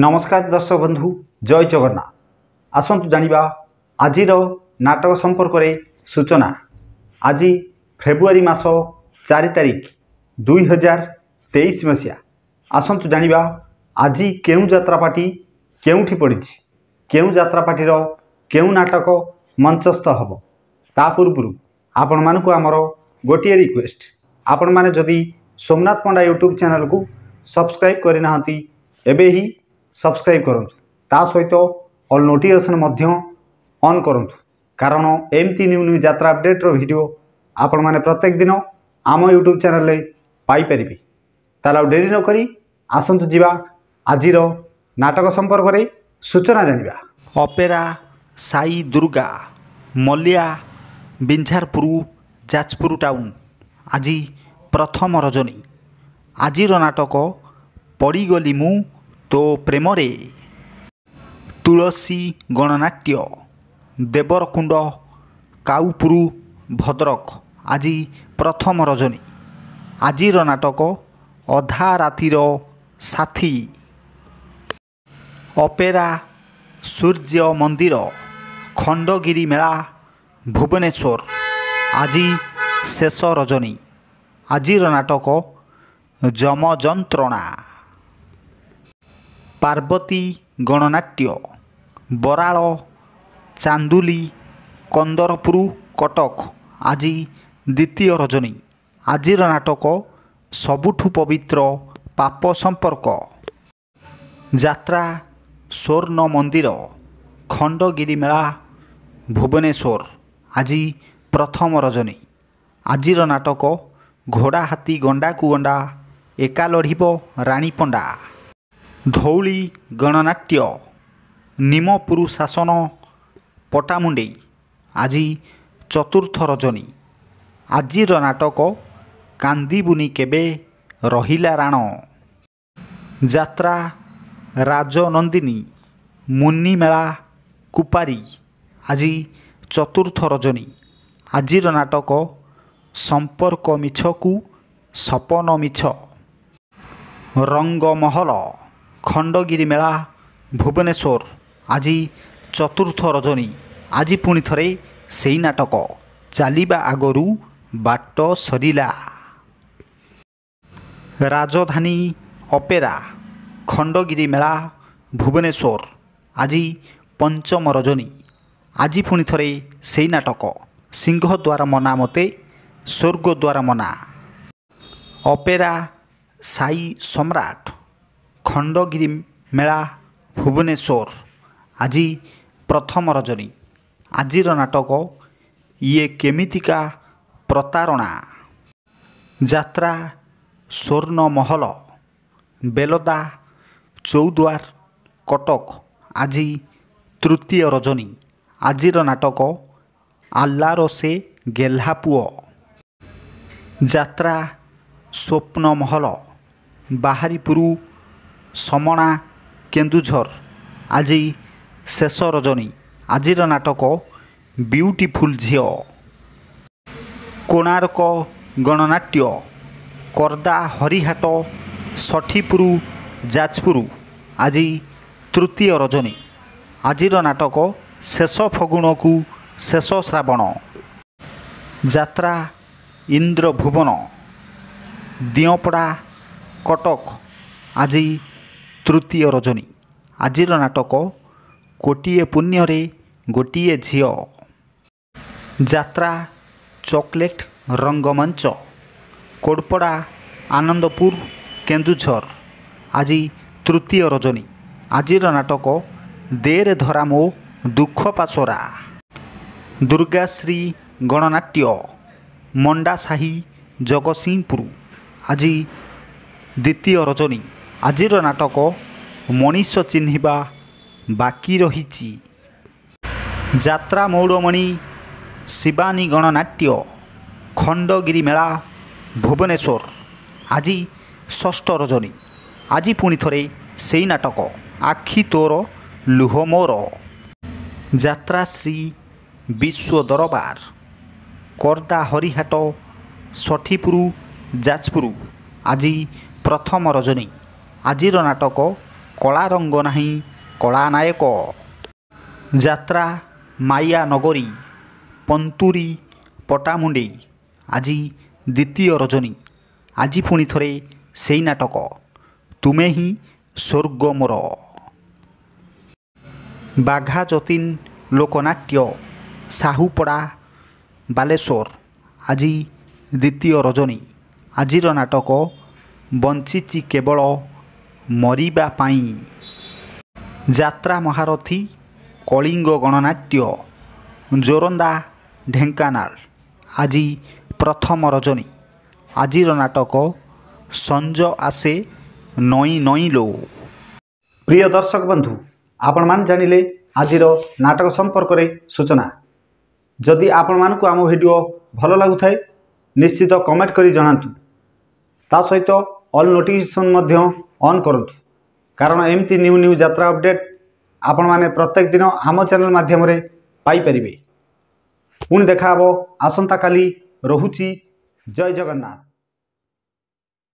ନମସ୍କାର ଦର୍ଶକ ବନ୍ଧୁ ଜୟ ଜଗନ୍ନାଥ ଆସନ୍ତୁ ଜାଣିବା ଆଜିର ନାଟକ ସମ୍ପର୍କରେ ସୂଚନା ଆଜି ଫେବୃଆରୀ ମାସ ଚାରି ତାରିଖ ଦୁଇହଜାର ତେଇଶ ମସିହା ଆସନ୍ତୁ ଜାଣିବା ଆଜି କେଉଁ ଯାତ୍ରା ପାର୍ଟି କେଉଁଠି ପଡ଼ିଛି केही जात्रा पार्टी र केही नाटक मञ्च हे तबु आपण मोटिए रिक्वेस्ट आपण मदि सोमनाथ पण्डा युट्युब च्याने कु सब्सक्राइब गरिना ए सब्सक्राइब गरु तासहित अल नोटिकेसन अन गरु कारण एमति न्युन्यु जा अपडेट र भिडियो आपेक दिन आम युट्युब च्याने पै पारे तेरी नक आसन्तुवा आज र नाटक सम्पर्कले ସୂଚନା ଜାଣିବା ଅପେରା ସାଇ ଦୁର୍ଗା ମଲିଆ ବିଞ୍ଝାରପୁର ଯାଜପୁର ଟାଉନ୍ ଆଜି ପ୍ରଥମ ରଜନୀ ଆଜିର ନାଟକ ପଡ଼ିଗଲି ମୁଁ ତୋ ପ୍ରେମରେ ତୁଳସୀ ଗଣନାଟ୍ୟ ଦେବରକୁଣ୍ଡ କାଉପୁର ଭଦ୍ରକ ଆଜି ପ୍ରଥମ ରଜନୀ ଆଜିର ନାଟକ ଅଧା ରାତିର ସାଥୀ ଅପେରା ସୂର୍ଯ୍ୟ ମନ୍ଦିର ଖଣ୍ଡଗିରି ମେଳା ଭୁବନେଶ୍ୱର ଆଜି ଶେଷ ରଜନୀ ଆଜିର ନାଟକ ଯମଯନ୍ତ୍ରଣା ପାର୍ବତୀ ଗଣନାଟ୍ୟ ବରାଳ ଚାନ୍ଦୁଲି କନ୍ଦରପୁର କଟକ ଆଜି ଦ୍ୱିତୀୟ ରଜନୀ ଆଜିର ନାଟକ ସବୁଠୁ ପବିତ୍ର ପାପ ସମ୍ପର୍କ ଯାତ୍ରା ସ୍ୱର୍ଣ୍ଣ ମନ୍ଦିର ଖଣ୍ଡଗିରି ମେଳା ଭୁବନେଶ୍ୱର ଆଜି ପ୍ରଥମ ରଜନୀ ଆଜିର ନାଟକ ଘୋଡ଼ା ହାତୀ ଗଣ୍ଡାକୁ ଗଣ୍ଡା ଏକା ଲଢ଼ିବ ରାଣୀ ପଣ୍ଡା ଧଉଳି ଗଣନାଟ୍ୟ ନିମପୁରୁ ଶାସନ ପଟାମୁଣ୍ଡେଇ ଆଜି ଚତୁର୍ଥ ରଜନୀ ଆଜିର ନାଟକ କାନ୍ଦିବୁନି କେବେ ରହିଲା ରାଣ ଯାତ୍ରା ରାଜନନ୍ଦିନୀ ମୁନିମେଳା କୁପାରୀ ଆଜି ଚତୁର୍ଥ ରଜନୀ ଆଜିର ନାଟକ ସମ୍ପର୍କ ମିଛକୁ ସପନ ମିଛ ରଙ୍ଗମହଲ ଖଣ୍ଡଗିରି ମେଳା ଭୁବନେଶ୍ୱର ଆଜି ଚତୁର୍ଥ ରଜନୀ ଆଜି ପୁଣି ଥରେ ସେଇ ନାଟକ ଚାଲିବା ଆଗରୁ ବାଟ ସରିଲା ରାଜଧାନୀ ଅପେରା ଖଣ୍ଡଗିରି ମେଳା ଭୁବନେଶ୍ୱର ଆଜି ପଞ୍ଚମ ରଜନୀ ଆଜି ପୁଣି ଥରେ ସେହି ନାଟକ ସିଂହ ଦ୍ୱାର ମନା ମୋତେ ସ୍ୱର୍ଗ ଦ୍ୱାର ମନା ଅପେରା ସାଇ ସମ୍ରାଟ ଖଣ୍ଡଗିରି ମେଳା ଭୁବନେଶ୍ୱର ଆଜି ପ୍ରଥମ ରଜନୀ ଆଜିର ନାଟକ ଇଏ କେମିତିକା ପ୍ରତାରଣା ଯାତ୍ରା ସ୍ୱର୍ଣ୍ଣ ମହଲ ବେଲଦା ଚୌଦ୍ୱାର କଟକ ଆଜି ତୃତୀୟ ରଜନୀ ଆଜିର ନାଟକ ଆଲ୍ଲାର ସେ ଗେହ୍ଲା ପୁଅ ଯାତ୍ରା ସ୍ୱପ୍ନମହଲ ବାହାରିପୁରୁ ସମଣା କେନ୍ଦୁଝର ଆଜି ଶେଷ ରଜନୀ ଆଜିର ନାଟକ ବିୟୁଟିଫୁଲ୍ ଝିଅ କୋଣାର୍କ ଗଣନାଟ୍ୟ କର୍ଦା ହରିହାଟ ଷଠିପୁରୁ ଯାଜପୁର ଆଜି ତୃତୀୟ ରଜନୀ ଆଜିର ନାଟକ ଶେଷ ଫଗୁଣକୁ ଶେଷ ଶ୍ରାବଣ ଯାତ୍ରା ଇନ୍ଦ୍ରଭୁବନ ଦିଅଁପଡ଼ା କଟକ ଆଜି ତୃତୀୟ ରଜନୀ ଆଜିର ନାଟକ କୋଟିଏ ପୁଣ୍ୟରେ ଗୋଟିଏ ଝିଅ ଯାତ୍ରା ଚକୋଲେଟ୍ ରଙ୍ଗମଞ୍ଚ କୋଡ଼ପଡ଼ା ଆନନ୍ଦପୁର କେନ୍ଦୁଝର ଆଜି ତୃତୀୟ ରଜନୀ ଆଜିର ନାଟକ ଦେରେ ଧରା ମୋ ଦୁଃଖ ପାସରା ଦୁର୍ଗାଶ୍ରୀ ଗଣନାଟ୍ୟ ମଣ୍ଡା ସାହି ଜଗତସିଂହପୁର ଆଜି ଦ୍ୱିତୀୟ ରଜନୀ ଆଜିର ନାଟକ ମଣିଷ ଚିହ୍ନିବା ବାକି ରହିଛି ଯାତ୍ରା ମୌଳମଣି ଶିବାନୀ ଗଣନାଟ୍ୟ ଖଣ୍ଡଗିରି ମେଳା ଭୁବନେଶ୍ୱର ଆଜି ଷଷ୍ଠ ରଜନୀ ଆଜି ପୁଣି ଥରେ ସେଇ ନାଟକ ଆଖି ତୋର ଲୁହ ମୋର ଯାତ୍ରା ଶ୍ରୀ ବିଶ୍ୱ ଦରବାର କର୍ଦ୍ଦା ହରିହାଟ ଷଠିପୁର ଯାଜପୁର ଆଜି ପ୍ରଥମ ରଜନୀ ଆଜିର ନାଟକ କଳା ରଙ୍ଗ ନାହିଁ କଳା ନାୟକ ଯାତ୍ରା ମାୟା ନଗରୀ ପନ୍ତୁରୀ ପଟାମୁଣ୍ଡେଇ ଆଜି ଦ୍ୱିତୀୟ ରଜନୀ ଆଜି ପୁଣି ଥରେ ସେଇ ନାଟକ তুমে হি স্বৰ্গ মৰ বাঘা যতীন লোকনাট্য চাহুপৰা বালেশ্বৰ আজি দ্বিতীয় ৰজনী আজিৰ নাটক বঞ্চিছি কেৱল মৰিবাই যাত্ৰা মহাৰথী কলিংগ গণনাট্য জোৰন্দা ঢেঙ্কানাল আজি প্ৰথম ৰজনী আজিৰ নাটক সঞ্জ আছে নই নইল প্রিয় দর্শক বন্ধু ଆପଣମାନେ ଜାଣିଲେ ଆଜିର ନାଟକ ସମ୍ପର୍କରେ ସୂଚନା ଯଦି ଆପଣମାନଙ୍କୁ ଆମ ଭିଡ଼ିଓ ଭଲ ଲାଗୁଥାଏ ନିଶ୍ଚିତ କମେଣ୍ଟ କରି ଜଣାନ୍ତୁ ତା ସହିତ ଅଲ୍ ନୋଟିଫିକେସନ୍ ମଧ୍ୟ ଅନ୍ କରନ୍ତୁ କାରଣ ଏମିତି ନ୍ୟୁ ନ୍ୟୁ ଯାତ୍ରା ଅପଡ଼େଟ୍ ଆପଣମାନେ ପ୍ରତ୍ୟେକ ଦିନ ଆମ ଚ୍ୟାନେଲ୍ ମାଧ୍ୟମରେ ପାଇପାରିବେ ପୁଣି ଦେଖାହେବ ଆସନ୍ତାକାଲି ରହୁଛି ଜୟ ଜଗନ୍ନାଥ